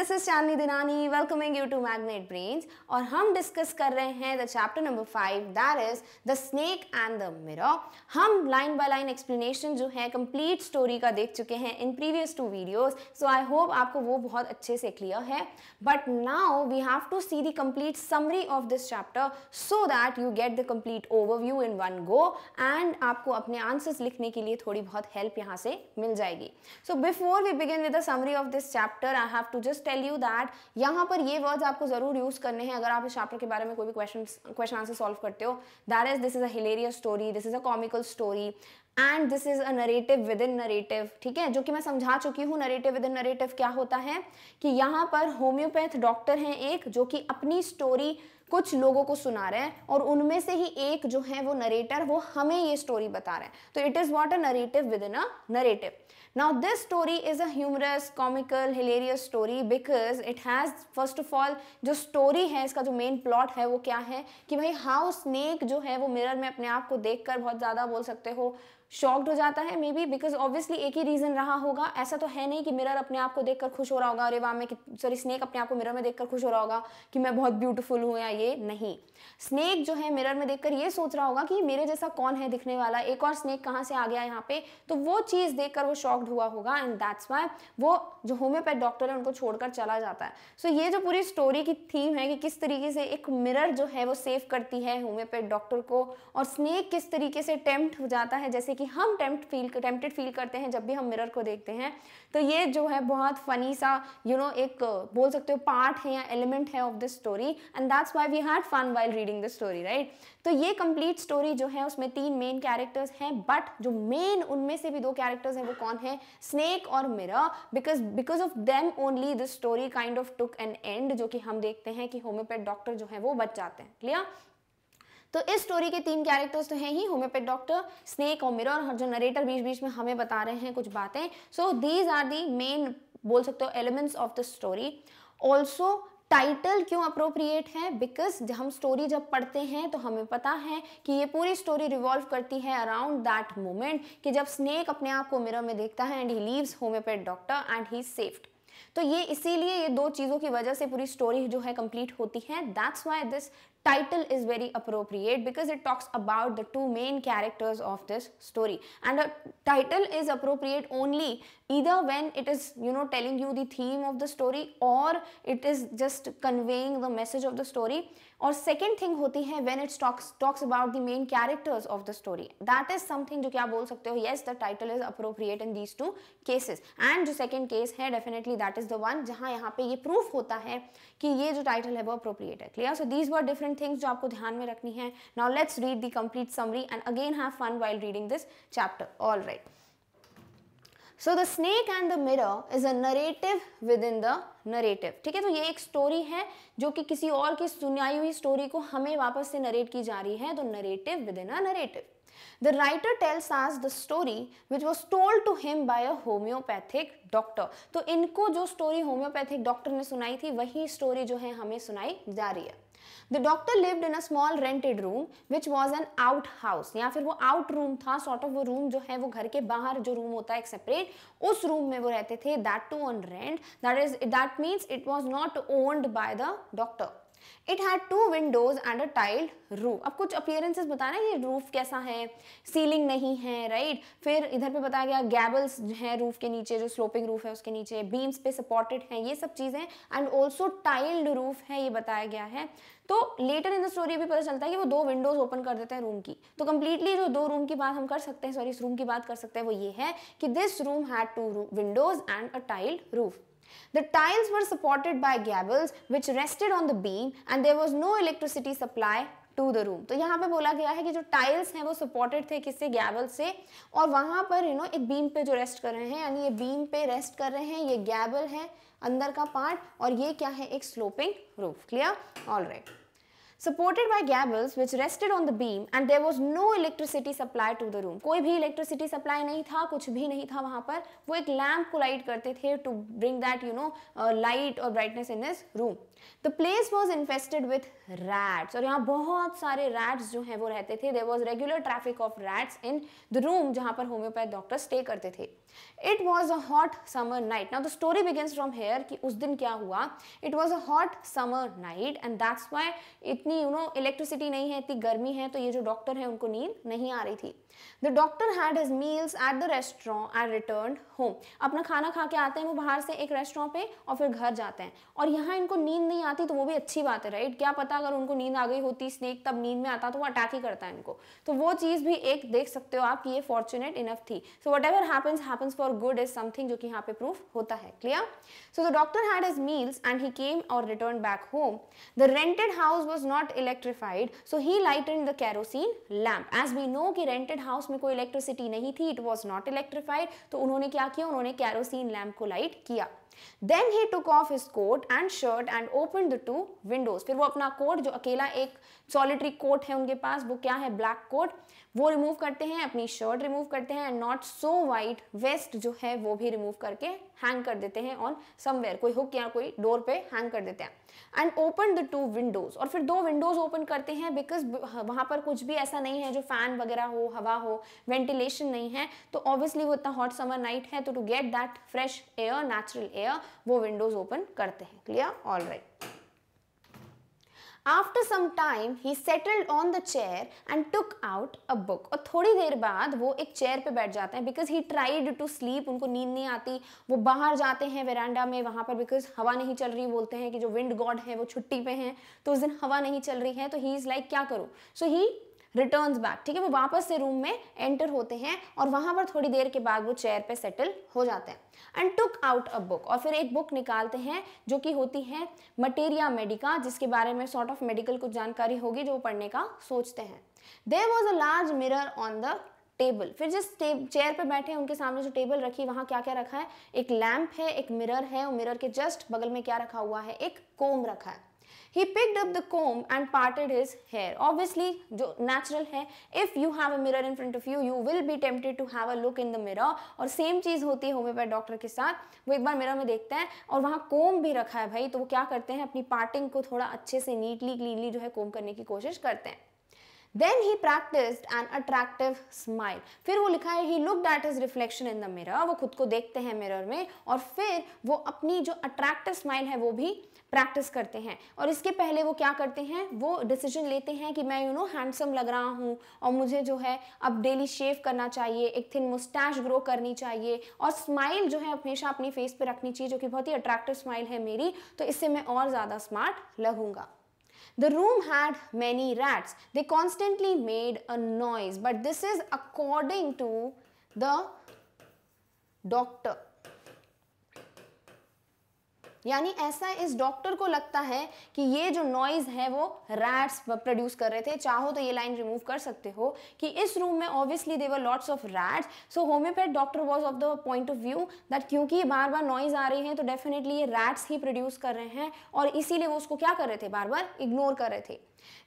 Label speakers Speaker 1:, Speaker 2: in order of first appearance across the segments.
Speaker 1: This is Chandni Dinani welcoming you to Magnet Brains और हम discuss कर रहे हैं the chapter number five there is the snake and the mirror हम line by line explanation जो है कंप्लीट स्टोरी का देख चुके हैं in previous two videos so I hope आपको वो बहुत अच्छे से क्लियर है but now we have to see the complete summary of this chapter so that you get the complete overview in one go and आपको अपने answers लिखने के लिए थोड़ी बहुत हेल्प यहाँ से मिल जाएगी so before we begin with the summary of this chapter I have to just tell you that यहाँ पर ये वर्ड्स आपको जरूर यूज करने हैं अगर आप इस चैप्टर के बारे में कोई भी क्वेश्चन क्वेश्चन आंसर सॉल्व करते हो that is this is a story this is a comical story and this is a narrative within narrative ठीक है जो कि मैं समझा चुकी हूँ नरेटिव विद इन नरेटिव क्या होता है कि यहाँ पर होम्योपैथ डॉक्टर हैं एक जो कि अपनी स्टोरी कुछ लोगों को सुना रहे हैं और उनमें से ही एक जो है वो नरेटर वो हमें ये स्टोरी बता रहे हैं तो it is what a narrative within a narrative Now this story is a humorous, comical, hilarious story because it has first of all जो story है इसका जो main plot है वो क्या है कि भाई हाँ स्नेक जो है वो मिरर में अपने आप को देखकर बहुत ज़्यादा बोल सकते हो शॉक्ड हो जाता है मे बी बिकॉज ऑब्वियसली एक ही रीज़न रहा होगा ऐसा तो है नहीं कि मिरर अपने आप को देखकर खुश हो रहा होगा अरे वाह मैं सॉरी स्नेक अपने आप को मिरर में देखकर खुश हो रहा होगा कि मैं बहुत ब्यूटीफुल हूँ या ये नहीं स्नेक जो है मिरर में देखकर ये सोच रहा होगा कि मेरे जैसा कौन है दिखने वाला एक और स्नेक कहाँ से आ गया यहाँ पे तो वो चीज़ देख वो शॉक्ड हुआ होगा एंड दैट्स वाई वो जो होम्योपैथ डॉक्टर है उनको छोड़कर चला जाता है सो so, ये जो पूरी स्टोरी की थीम है कि किस तरीके से एक मिरर जो है वो सेव करती है होम्योपैथ डॉक्टर को और स्नेक किस तरीके से अटेम्प्ट हो जाता है जैसे कि हम टेम्प्ट फील टेम्प्टेड फील करते हैं जब भी हम मिरर को देखते हैं तो ये जो है बहुत फनी सा यू you नो know, एक बोल सकते हो पार्ट है या एलिमेंट है of this story and that's why we had fun while reading this story right तो ये कंप्लीट स्टोरी जो है उसमें तीन मेन कैरेक्टर्स हैं बट जो मेन उनमें से भी दो कैरेक्टर्स हैं वो कौन है स्नेक और mirror because because of them only this story kind of took an end जो कि हम देखते हैं कि होम्योपैथ डॉक्टर जो है वो बच जाते हैं क्लियर तो इस स्टोरी के तीन कैरेक्टर्स तो हैं ही होम्योपैथ डॉक्टर स्नेक और मिरर और जो नरेटर बीच बीच में हमें बता रहे हैं कुछ बातें so these are the main बोल सकते हो elements of the story also title क्यों अप्रोप्रिएट है बिकॉज हम स्टोरी जब पढ़ते हैं तो हमें पता है कि ये पूरी स्टोरी रिवॉल्व करती है अराउंड दैट मोमेंट कि जब स्नेक अपने आप को मिरर में देखता है and he leaves homeopath doctor and he saved तो ये इसीलिए ये दो चीज़ों की वजह से पूरी स्टोरी जो है कंप्लीट होती है that's why this title is very appropriate because it talks about the two main characters of this story and a title is appropriate only either when it is you know telling you the theme of the story or it is just conveying the message of the story Or second thing होती है when it talks talks about the main characters of the story. That is something something जो कि आप बोल सकते हो yes the title is appropriate in these two cases and जो second case है definitely that is the one जहां यहाँ पे ये प्रूफ होता है कि ये जो टाइटल है वो अप्रोप्रिएट है clear so these were different important things जो आपको ध्यान में रखनी है now let's read the complete summary and again have fun while reading this chapter all right so the snake and the mirror is a narrative within the narrative ठीक है तो ये एक स्टोरी है जो कि किसी और की सुनाई हुई स्टोरी को हमें वापस से नरेट की जा रही है तो narrative within a narrative the writer tells us the story which was told to him by a homeopathic doctor तो इनको जो स्टोरी होम्योपैथिक डॉक्टर ने सुनाई थी वही स्टोरी जो है हमें सुनाई जा रही है the doctor lived in a small rented room which was an outhouse या फिर वो आउट रूम था सॉर्ट ऑफ वो रूम जो है वो घर के बाहर जो रूम होता है एक सेपरेट उस रूम में वो रहते थे that too on rent that is that means it was not owned by the doctor it had two windows and a tiled roof अब कुछ अपियरेंसेस बताना ये रूफ कैसा है सीलिंग नहीं है राइट right? फिर इधर पे बताया गया गैबल्स हैं रूफ के नीचे जो स्लोपिंग रूफ है उसके नीचे बीम्स पे सपोर्टेड हैं ये सब चीज़ें एंड ऑल्सो टाइल्ड रूफ है ये बताया गया है तो लेटर इन द स्टोरी भी पता चलता है कि वो दो विंडोज ओपन कर देते हैं रूम की तो कंप्लीटली जो दो रूम की बात हम कर सकते हैं सॉरी इस रूम की बात कर सकते हैं वो ये है कि this room had two windows and a tiled roof The tiles were supported by gables which rested on the beam and there was no electricity supply to the room. तो यहाँ पे बोला गया है कि जो tiles हैं वो supported थे किससे gables से और वहाँ पर you know एक beam पे जो rest कर रहे हैं यानी ये beam पे rest कर रहे हैं ये gable है अंदर का part और ये क्या है एक sloping roof. Clear? All right. supported by gables which rested on the beam and there was no electricity supply to the room koi bhi electricity supply nahi tha kuch bhi nahi tha wahan par wo ek lamp ko light karte the to bring that you know uh, light or brightness in his room the place was infested with rats aur yahan bahut sare rats jo हैं wo rehte the there was regular traffic of rats in the room jahan par homeopath doctor stay karte the it was a hot summer night now the story begins from here कि उस दिन क्या हुआ it was a hot summer night and that's why इतनी you know electricity नहीं है इतनी गर्मी है तो ये जो डॉक्टर है उनको नींद नहीं आ रही थी the doctor had his meals at the restaurant and return home अपना खाना खा के आते हैं वो बाहर से एक रेस्टोरेंट पे और फिर घर जाते हैं और यहाँ इनको नींद नहीं आती तो वो भी अच्छी बात है राइट क्या पता अगर उनको नींद आ गई होती स्नेक तब नींद में आता तो वो अटैक ही करता है इनको तो वो चीज़ भी एक देख सकते हो आप कि ये फॉर्चुनेट इनफ थी so whatever happens happens for good is something जो कि यहाँ पे प्रूफ होता है clear so the doctor had his meals and he came और return back home the rented house was not electrified so he light in the kerosene lamp as we know कि rented rented house में कोई electricity नहीं थी it was not electrified तो उन्होंने क्या किया उन्होंने कैरोसिन लैम्प को लाइट किया then he took off his coat and shirt and open the two windows फिर वो अपना कोट जो अकेला एक सॉलिटरी कोट है उनके पास वो क्या है ब्लैक कोट वो रिमूव करते हैं अपनी शर्ट रिमूव करते हैं and not so white vest जो है वो भी रिमूव करके हैंग कर देते हैं ऑन समवेयर कोई हुक या कोई डोर पे हैंग कर देते हैं and open the two windows और फिर दो विंडोज ओपन करते हैं बिकॉज वहाँ पर कुछ भी ऐसा नहीं है जो फैन वगैरह हो हवा हो वेंटिलेशन नहीं है तो ऑब्वियसली वो इतना हॉट समर नाइट है तो to get that fresh air natural air air वो विंडोज ओपन करते हैं clear all right After some time, he settled on the chair and took out a book. और थोड़ी देर बाद वो एक चेयर पे बैठ जाते हैं because he tried to sleep उनको नींद नहीं आती वो बाहर जाते हैं वेरांडा में वहाँ पर बिकॉज हवा नहीं चल रही बोलते हैं कि जो विंड गॉड है वो छुट्टी पे हैं तो उस दिन हवा नहीं चल रही है तो ही इज़ लाइक क्या करूँ सो ही रिटर्न बैक ठीक है वो वापस से रूम में एंटर होते हैं और वहां पर थोड़ी देर के बाद वो चेयर पे सेटल हो जाते हैं and took out a book और फिर एक बुक निकालते हैं जो कि होती है मटेरिया मेडिका जिसके बारे में सॉर्ट ऑफ मेडिकल कुछ जानकारी होगी जो पढ़ने का सोचते हैं there was a large mirror on the table फिर जिस चेयर पे बैठे हैं उनके सामने जो टेबल रखी वहाँ क्या क्या रखा है एक लैम्प है एक मिरर है और मिरर के जस्ट बगल में क्या रखा हुआ है एक कोम रखा है He picked up the comb and parted his hair. Obviously, जो natural है if you have a mirror in front of you, you will be tempted to have a look in the mirror. और same चीज़ होती है homeopath doctor के साथ वो एक बार मिरर में देखते हैं और वहाँ कोम भी रखा है भाई तो वो क्या करते हैं अपनी पार्टिंग को थोड़ा अच्छे से नीटली क्लीनली जो है कोम करने की कोशिश करते हैं then he practised an attractive smile फिर वो लिखा है he look that is reflection in the mirror वो खुद को देखते हैं मिरर में और फिर वो अपनी जो अट्रैक्टिव स्माइल है वो भी प्रैक्टिस करते हैं और इसके पहले वो क्या करते हैं वो डिसीजन लेते हैं कि मैं यू नो हैंडसम लग रहा हूँ और मुझे जो है अब डेली शेव करना चाहिए एक थिन मुस्टैश ग्रो करनी चाहिए और स्माइल जो है हमेशा अपनी फेस पर रखनी चाहिए जो कि बहुत ही अट्रैक्टिव स्माइल है मेरी तो इससे मैं और ज़्यादा स्मार्ट लगूंगा The room had many rats. They constantly made a noise, but this is according to the doctor. यानी ऐसा इस डॉक्टर को लगता है कि ये जो नॉइज है वो रैट्स प्रोड्यूस कर रहे थे चाहो तो ये लाइन रिमूव कर सकते हो कि इस रूम में obviously there were lots of rats so homeopath doctor was of the point of view that क्योंकि बार बार नॉइज आ रही है तो डेफिनेटली ये रैट्स ही प्रोड्यूस कर रहे हैं और इसीलिए वो उसको क्या कर रहे थे बार बार इग्नोर कर रहे थे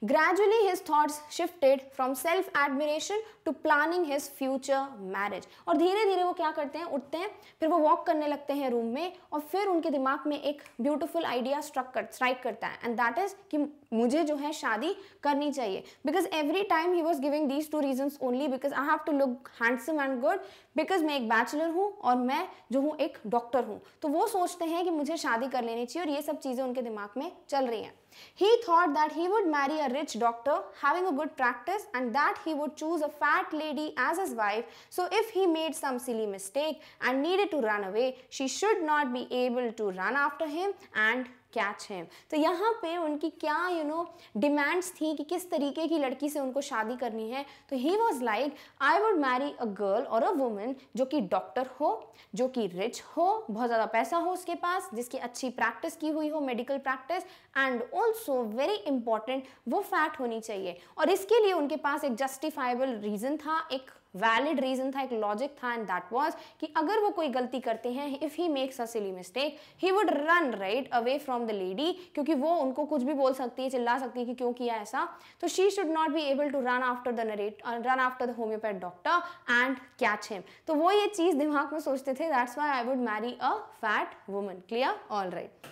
Speaker 1: Gradually his thoughts shifted from self admiration to planning his future marriage. और धीरे धीरे वो क्या करते हैं उठते हैं फिर वो वॉक करने लगते हैं रूम में और फिर उनके दिमाग में एक ब्यूटिफुल आइडिया स्ट्रक कर स्ट्राइक करता है एंड दैट इज़ कि मुझे जो है शादी करनी चाहिए because every time he was giving these two reason only because I have to look handsome and good because मैं एक बैचलर हूँ और मैं जो हूँ एक डॉक्टर हूँ तो वो सोचते हैं कि मुझे शादी कर लेनी चाहिए और ये सब चीज़ें उनके दिमाग में चल रही हैं He thought that he would marry a rich doctor having a good practice and that he would choose a fat lady as his wife so if he made some silly mistake and needed to run away, she should not be able to run after him and catch हैं तो यहाँ पे उनकी क्या you know demands थी कि किस तरीके की लड़की से उनको शादी करनी है तो he was like I would marry a girl और अ वुमेन जो कि डॉक्टर हो जो कि रिच हो बहुत ज़्यादा पैसा हो उसके पास जिसकी अच्छी प्रैक्टिस की हुई हो medical practice and also very important वो फैट होनी चाहिए और इसके लिए उनके पास एक जस्टिफाइबल रीज़न था एक वैलिड रीजन था एक लॉजिक था एंड दैट वॉज कि अगर वो कोई गलती करते हैं if he makes a silly mistake he would run right away from the lady क्योंकि वो उनको कुछ भी बोल सकती है चिल्ला सकती है कि क्यों किया ऐसा तो she should not be able to run after the narrate run after the homeopath doctor and catch him तो वो ये चीज़ दिमाग में सोचते थे that's why I would marry a fat woman clear all right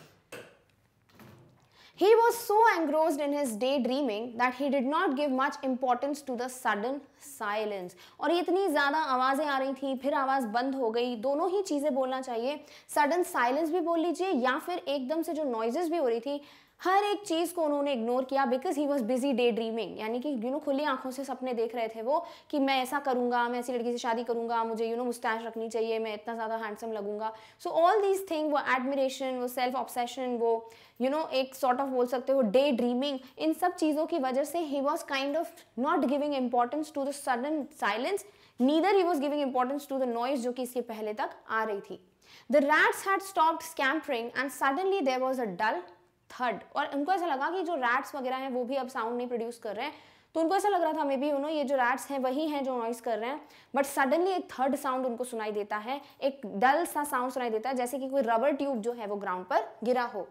Speaker 1: He was so engrossed in his daydreaming that he did not give much importance to the sudden silence. और इतनी ज़्यादा आवाज़ें आ रही थी फिर आवाज़ बंद हो गई दोनों ही चीज़ें बोलना चाहिए सडन साइलेंस भी बोल लीजिए या फिर एकदम से जो नॉइजेस भी हो रही थी हर एक चीज़ को उन्होंने इग्नोर किया because he was busy day dreaming यानी कि यू नो खुली आंखों से सपने देख रहे थे वो कि मैं ऐसा करूंगा मैं ऐसी लड़की से शादी करूँगा मुझे यू नो मुस्ताश रखनी चाहिए मैं इतना ज़्यादा हैंडसम लगूंगा सो ऑल दीज थिंग वो एडमिरेशन वो सेल्फ ऑब्सेशन वो यू you नो know, एक सॉर्ट ऑफ बोल सकते हो डे ड्रीमिंग इन सब चीज़ों की वजह से he was kind of not giving importance to the sudden silence neither he was giving importance to the noise जो कि इसके पहले तक आ रही थी The rats had stopped scampering and suddenly there was a dull थर्ड और उनको ऐसा लगा कि जो रैट्स वगैरह हैं वो भी अब साउंड नहीं प्रोड्यूस कर रहे हैं तो उनको ऐसा लग रहा था मे बी यू ये जो रैट्स हैं वही हैं जो नॉइस कर रहे हैं बट सडनली एक थर्ड साउंड उनको सुनाई देता है एक डल सा साउंड सुनाई देता है जैसे कि कोई रबर ट्यूब जो है वो ग्राउंड पर गिरा हो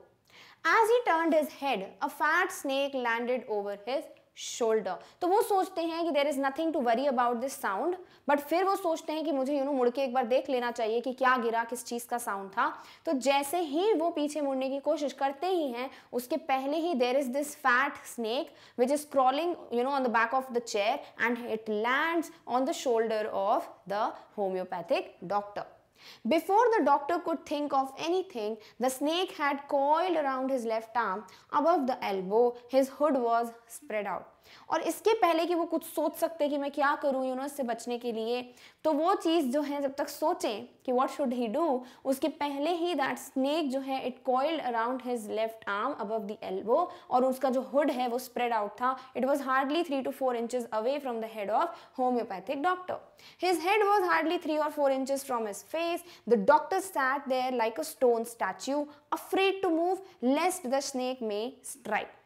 Speaker 1: as he turn his head a fat snake landed over his shoulder तो वो सोचते हैं कि there is nothing to worry about this sound but फिर वो सोचते हैं कि मुझे यू नो मुड़ के एक बार देख लेना चाहिए कि क्या गिरा किस चीज़ का साउंड था तो जैसे ही वो पीछे मुड़ने की कोशिश करते ही हैं उसके पहले ही there is this fat snake which is crawling you know on the back of the chair and it land on the shoulder of the homeopathic doctor Before the doctor could think of anything, the snake had coiled around his left arm above the elbow. His hood was spread out. और इसके पहले कि वो कुछ सोच सकते कि मैं क्या करूं यू नो इससे बचने के लिए तो वो चीज़ जो है जब तक सोचें कि वॉट शुड ही डू उसके पहले ही दैट स्नेक जो है it coiled around his left arm above the elbow और उसका जो हुड है वो स्प्रेड आउट था it was hardly three to four inches away from the head of homeopathic doctor his head was hardly three और four inches from his face the doctor sat there like a stone statue afraid to move lest the snake may strike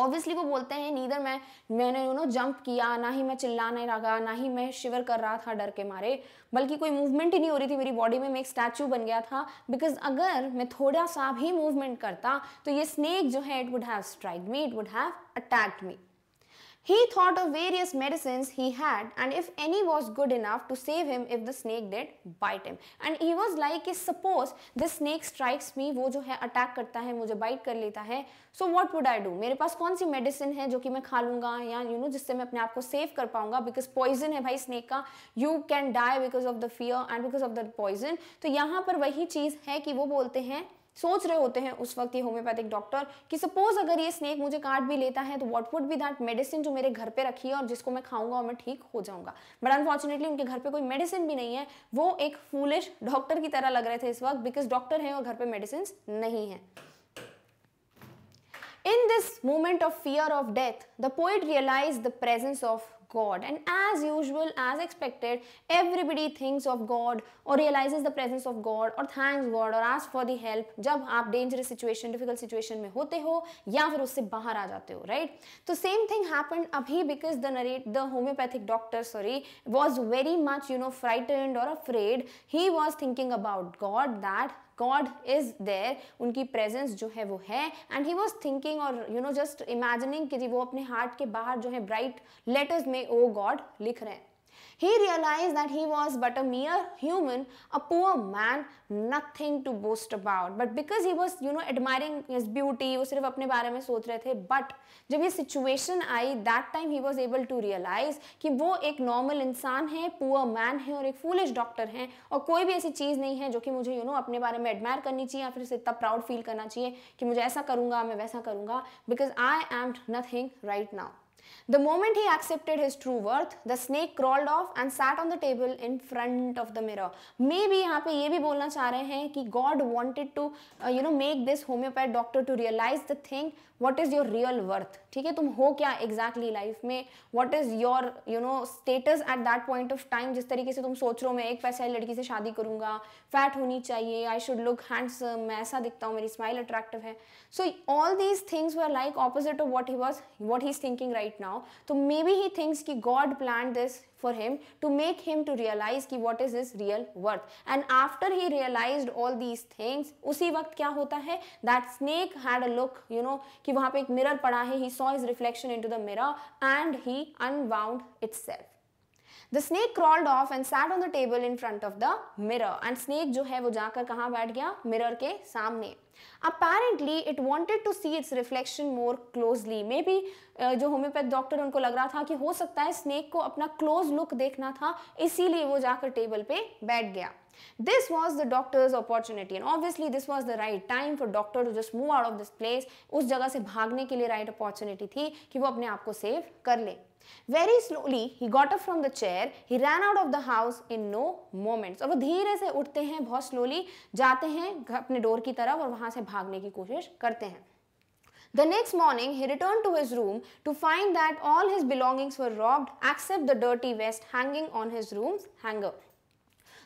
Speaker 1: obviously वो बोलते हैं neither मैं मैंने you know jump किया ना ही मैं चिल्लाने लगा ना ही मैं शिवर कर रहा था डर के मारे बल्कि कोई मूवमेंट ही नहीं हो रही थी मेरी बॉडी में मैं एक स्टैचू बन गया था बिकॉज अगर मैं थोड़ा सा भी मूवमेंट करता तो ये स्नेक जो है it would have strike me it would have attacked me He thought of various medicines he had and if any was good enough to save him if the snake did bite him. And he was like suppose this snake strikes me वो जो है attack करता है मुझे bite कर लेता है so what would I do? मेरे पास कौन सी medicine है जो कि मैं खा लूँगा या you know जिससे मैं अपने आप को save कर पाऊँगा because poison है भाई snake का you can die because of the fear and because of the poison तो यहाँ पर वही चीज़ है कि वो बोलते हैं सोच रहे होते हैं उस वक्त ये होम्योपैथिक डॉक्टर कि सपोज अगर ये स्नेक मुझे काट भी लेता है तो what would be that medicine जो मेरे घर पे रखी है और जिसको मैं खाऊंगा और मैं ठीक हो जाऊंगा बट अनफॉर्चुनेटली उनके घर पे कोई मेडिसिन भी नहीं है वो एक फूलिश डॉक्टर की तरह लग रहे थे इस वक्त बिकॉज डॉक्टर है और घर पे मेडिसिन नहीं है in this moment of fear of death the poet realise the presence of God. And as usual, as expected, everybody thinks of God or realizes the presence of God or thanks God or asks for the help जब आप dangerous situation, difficult situation में होते हो या फिर उससे बाहर आ जाते हो right? तो same thing happened अभी because the narrate the homeopathic doctor sorry was very much you know frightened or afraid. He was thinking about God that God is there उनकी प्रेजेंस जो है वो है एंड ही वॉज थिंकिंग और you know just imagining कि वो अपने heart के बाहर जो है ब्राइट लेटर्स में ओ oh गॉड लिख रहे हैं He realized that he was but a mere human, a poor man, nothing to boast about. But because he was, you know, admiring his beauty, वो सिर्फ अपने बारे में सोच रहे थे बट जब ये सिचुएशन आई that time he was able to realise कि वो एक नॉर्मल इंसान है पुअर मैन है और एक फूलिश डॉक्टर हैं और कोई भी ऐसी चीज़ नहीं है जो कि मुझे यू you नो know, अपने बारे में एडमायर करनी चाहिए या फिर इसे इतना प्राउड फील करना चाहिए कि मुझे ऐसा करूँगा मैं वैसा करूँगा because I am nothing right now The moment he accepted his true worth, the snake crawled off and sat on the table in front of the mirror. Maybe यहाँ पे ये भी बोलना चाह रहे हैं कि God wanted to you know make this homeopath doctor to realise the thing what is your real worth ठीक है तुम हो क्या exactly लाइफ में what is your you know status at that point of time जिस तरीके से तुम सोच रहे हो मैं एक पैसे लड़की से शादी करूंगा फैट होनी चाहिए आई शुड लुक handsome मैं ऐसा दिखता हूँ मेरी स्माइल attractive है so all these things were like opposite of what he was what he's thinking thinking right right now तो मे बी ही थिंग्स कि God plan this for him to make him to realize कि what is his real worth and after he realized all these things उसी वक्त क्या होता है that snake had a look you know कि वहाँ पे एक mirror पड़ा है he saw his reflection into the mirror and he unwound itself the snake crawled off and sat on the table in front of the mirror and snake जो है वो जाकर कहाँ बैठ गया मिरर के सामने apparently it wanted to see its reflection more closely maybe जो होम्योपैथ डॉक्टर उनको लग रहा था कि हो सकता है स्नेक को अपना क्लोज लुक देखना था इसीलिए वो जाकर टेबल पे बैठ गया this was the doctor's opportunity and obviously this was the right time for doctor to just move out of this place उस जगह से भागने के लिए right opportunity थी कि वो अपने आप को save कर ले very slowly he got up from the chair he run out of the house in no moments और वो धीरे से उठते हैं बहुत स्लोली जाते हैं अपने डोर की तरफ और वहां से भागने की कोशिश करते हैं the next morning he return to his room to find that all his belongings were robbed except the dirty vest hanging on his room hanger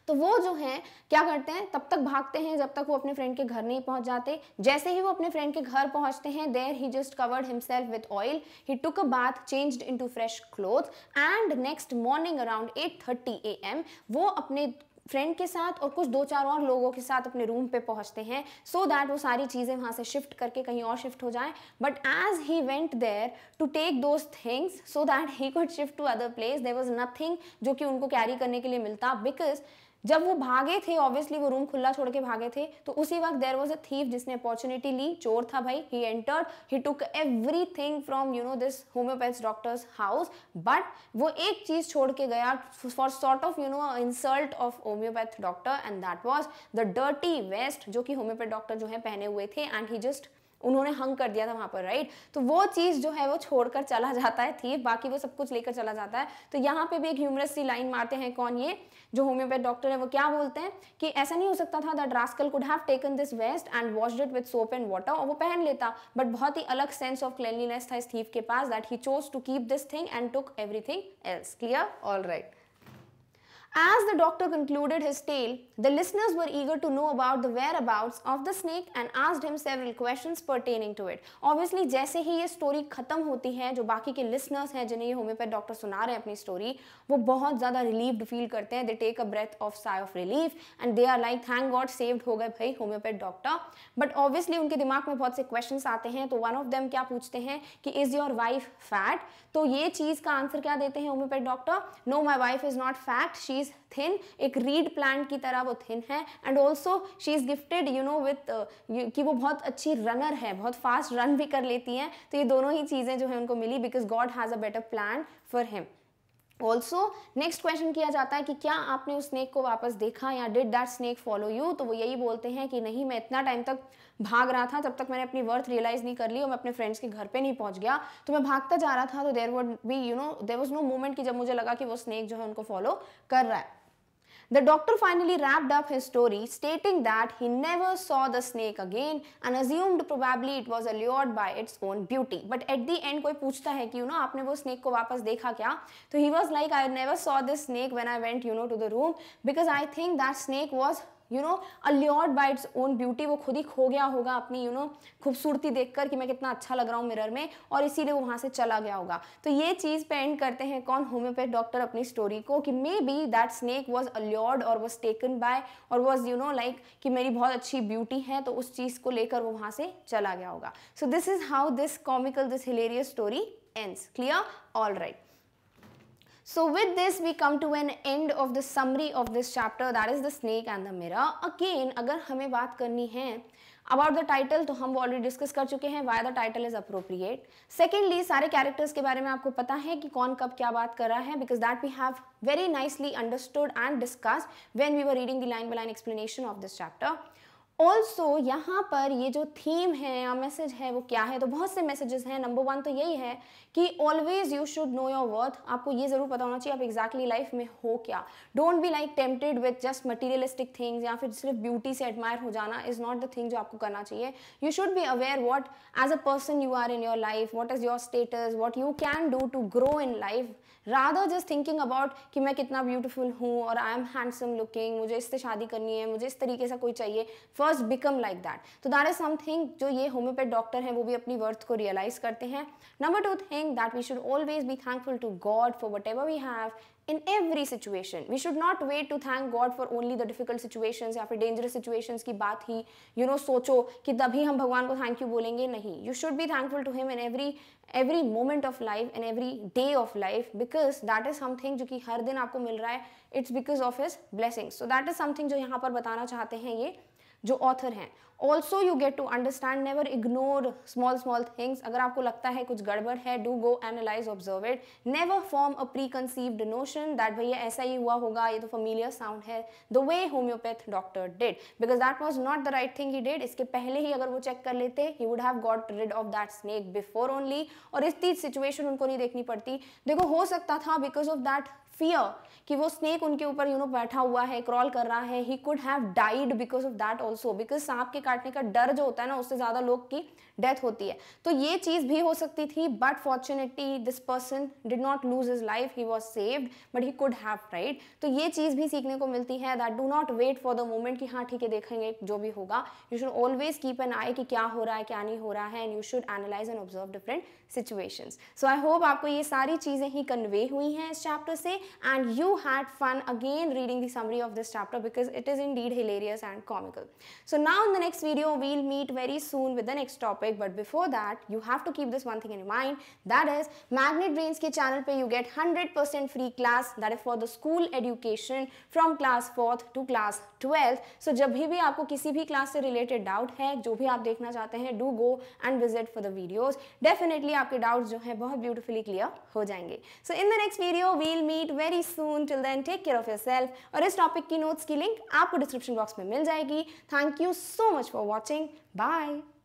Speaker 1: तो वो जो है क्या करते हैं तब तक भागते हैं जब तक वो अपने फ्रेंड के घर नहीं पहुंच जाते जैसे ही वो अपने फ्रेंड के घर पहुंचते हैं there he just covered himself with oil he took a bath changed into fresh cloth and next morning around eight thirty A M वो अपने फ्रेंड के साथ और कुछ दो चार और लोगों के साथ अपने रूम पे पहुंचते हैं सो so दैट वो सारी चीज़ें वहाँ से शिफ्ट करके कहीं और शिफ्ट हो जाए but as he went there to take those things so that he could shift to other place there was nothing जो कि उनको कैरी करने के लिए मिलता बिकॉज जब वो भागे थे ऑब्वियसली वो रूम खुला छोड़ के भागे थे तो उसी वक्त देर वॉज अ थीफ जिसने अपॉर्चुनिटी ली चोर था भाई he entered he took everything from you know this homeopath doctor's house but वो एक चीज छोड़ के गया for sort of you know insult of homeopath doctor and that was the dirty vest जो कि होम्योपैथ डॉक्टर जो है पहने हुए थे एंड ही जस्ट उन्होंने हंग कर दिया था वहां पर राइट तो वो चीज़ जो है वो छोड़कर चला जाता है थी बाकी वो सब कुछ लेकर चला जाता है तो यहाँ पे भी एक ह्यूमरस सी लाइन मारते हैं कौन ये जो होम्योपैथ डॉक्टर है वो क्या बोलते हैं कि ऐसा नहीं हो सकता था that rascal could have taken this vest and washed it with soap and water और वो पहन लेता बट बहुत ही अलग सेंस ऑफ क्लेनलीनेस था इस थीफ के पास that he chose to keep this thing and took everything else clear all right As the doctor concluded his tale, the listeners were eager to know about the whereabouts of the snake and asked him several questions pertaining to it. Obviously, जैसे ही ये story ख़त्म होती है जो बाकी के listeners हैं जिन्हें ये होम्योपैथ doctor सुना रहे हैं अपनी story, वो बहुत ज़्यादा relieved feel करते हैं They take a breath of sigh of relief and they are like, thank God saved हो गए भाई होम्योपैथ doctor. But obviously, उनके दिमाग में बहुत से questions आते हैं तो one of them क्या पूछते हैं कि is your wife fat? तो ये चीज़ का answer क्या देते हैं homeopath doctor no my wife is not fat she is thin एक रीड प्लांट की तरह वो थिन है and also she is gifted you know with कि वो बहुत अच्छी रनर है बहुत फास्ट रन भी कर लेती हैं तो ये दोनों ही चीज़ें जो है उनको मिली because God has a better plan for him also next question किया जाता है कि क्या आपने उस स्नेक को वापस देखा या did that snake follow you तो वो यही बोलते हैं कि नहीं मैं इतना टाइम तक भाग रहा था जब तक मैंने अपनी वर्थ रियलाइज नहीं कर ली और मैं अपने फ्रेंड्स के घर पे नहीं पहुंच गया तो मैं भागता जा रहा था तो there would be you know there was no moment कि जब मुझे लगा कि वो स्नेक जो है उनको फॉलो कर रहा है The doctor finally wrapped up his story stating that he never saw the snake again and assumed probably it was allured by its own beauty. But at the end कोई पूछता है कि you know आपने वो snake को वापस देखा क्या? तो he was like I never saw this snake when I went you know to the room because I think that snake was you know allured by its own beauty वो खुद ही खो गया होगा अपनी यू नो खूबसूरती देखकर कि मैं कितना अच्छा लग रहा हूँ मिरर में और इसीलिए वो वहाँ से चला गया होगा तो ये चीज़ पे एंड करते हैं कौन होम्योपैथ डॉक्टर अपनी स्टोरी को कि maybe that snake was allured और वॉज टेकन बाय और वॉज यू नो लाइक कि मेरी बहुत अच्छी ब्यूटी है तो उस चीज़ को लेकर वो वहाँ से चला गया होगा so this is how this comical this hilarious story ends clear all right So with this we come to an end of the summary of this chapter that is the snake and the mirror. Again अगर हमें बात करनी है about the title तो हम already discuss कर चुके हैं why the title is appropriate secondly सारे कैरेक्टर्स के बारे में आपको पता है कि कौन कब क्या बात कर रहा है because that we have very nicely understood and discuss when we were reading the line by line explanation of this chapter also यहाँ पर ये जो थीम है या मैसेज है वो क्या है तो बहुत से मैसेजेस हैं नंबर वन तो यही है कि always you should know your worth आपको ये ज़रूर पता होना चाहिए आप एग्जैक्टली exactly लाइफ में हो क्या don't be like tempted with just materialistic things या फिर सिर्फ ब्यूटी से एडमायर हो जाना इज़ नॉट द थिंग जो आपको करना चाहिए you should be aware what as a person you are in your life what is your status what you can do to grow in life rather just thinking about कि मैं कितना beautiful हूँ और I am handsome looking मुझे इससे शादी करनी है मुझे इस तरीके से कोई चाहिए फर्स्ट बिकम लाइक दैट तो दैट इज समथिंग जो ये होम्योपैथ डॉक्टर हैं वो भी अपनी वर्थ को रियलाइज करते हैं number two think that we should always be thankful to God for whatever we have in every situation we should not wait to thank God for only the difficult situation या फिर dangerous situation की बात ही you know सोचो कि तभी हम भगवान को थैंक यू बोलेंगे नहीं यू शुड भी thankful to him in every every moment of life and every day of life because that is something जो कि हर दिन आपको मिल रहा है it's because of his blessing so that is something जो यहाँ पर बताना चाहते हैं ये जो ऑथर हैं also you get to understand never ignore small small things अगर आपको लगता है कुछ गड़बड़ है do go analyse observe it never form a preconceived notion that भैया ऐसा ही हुआ होगा ये तो फमिलियर साउंड है the way homeopath doctor did because that was not the right thing he did इसके पहले ही अगर वो चेक कर लेते he would have got rid of that snake before only और इस चीज सिचुएशन उनको नहीं देखनी पड़ती देखो हो सकता था बिकॉज ऑफ दैट फियर कि वो स्नेक उनके ऊपर यू नो बैठा हुआ है क्रॉल कर रहा है he could have died because of that also because सांप के काटने का डर जो होता है ना उससे ज़्यादा लोग की डेथ होती है तो ये चीज़ भी हो सकती थी but fortunately this person did not lose his life he was saved but he could have right तो ये चीज़ भी सीखने को मिलती है that do not wait for the moment कि हाँ ठीक है देखेंगे जो भी होगा you should always keep an eye कि क्या हो रहा है क्या नहीं हो रहा है and you should analyse and observe different situations so I hope आपको ये सारी चीज़ें ही कन्वे हुई हैं इस चैप्टर से and you had fun again reading the summary of this chapter because it is indeed hilarious and comical so now in the next video we'll meet very soon with the next topic but before that you have to keep this one thing in mind that is Magnet Brains के channel पर you get hundred percent free class that is for the school education from class fourth to class twelfth so जब भी भी आपको किसी भी class से related doubt है जो भी आप देखना चाहते हैं do go and visit for the videos definitely आपके डाउट्स जो हैं बहुत ब्यूटीफुली क्लियर हो जाएंगे so in the next video we'll meet very soon till then take care of yourself और इस टॉपिक की नोट्स की लिंक आपको डिस्क्रिप्शन बॉक्स में मिल जाएगी thank you so much for watching bye